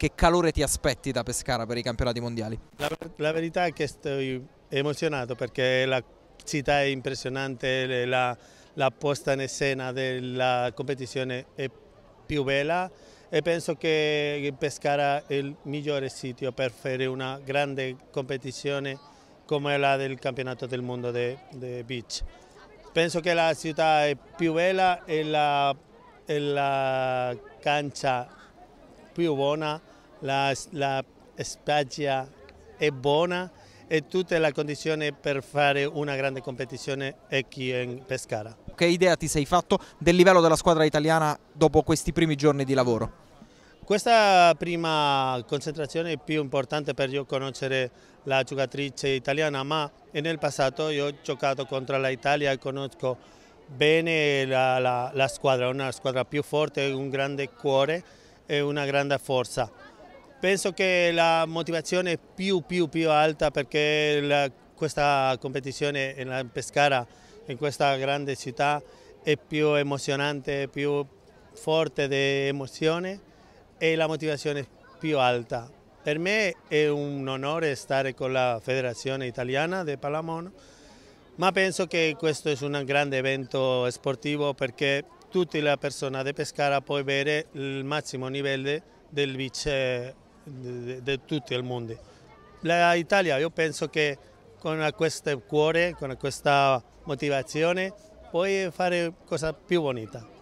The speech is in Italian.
che calore ti aspetti da Pescara per i campionati mondiali? La, la verità è che sto emozionato perché la città è impressionante, la, la posta in scena della competizione è più bella e penso che Pescara è il migliore sito per fare una grande competizione come la del campionato del mondo di beach. Penso che la città è più bella e la, e la cancia più buona la, la spiaggia è buona e tutte le condizioni per fare una grande competizione chi è in Pescara. Che idea ti sei fatto del livello della squadra italiana dopo questi primi giorni di lavoro? Questa prima concentrazione è più importante per io conoscere la giocatrice italiana, ma nel passato io ho giocato contro l'Italia e conosco bene la, la, la squadra, una squadra più forte, un grande cuore e una grande forza. Penso che la motivazione più più più alta perché la, questa competizione in Pescara, in questa grande città, è più emozionante, più forte di emozione e la motivazione è più alta. Per me è un onore stare con la Federazione Italiana di Pallamono, ma penso che questo è un grande evento sportivo perché tutte le persone di Pescara possono avere il massimo livello del vice di tutto il mondo. L'Italia io penso che con questo cuore, con questa motivazione puoi fare cosa più bonita.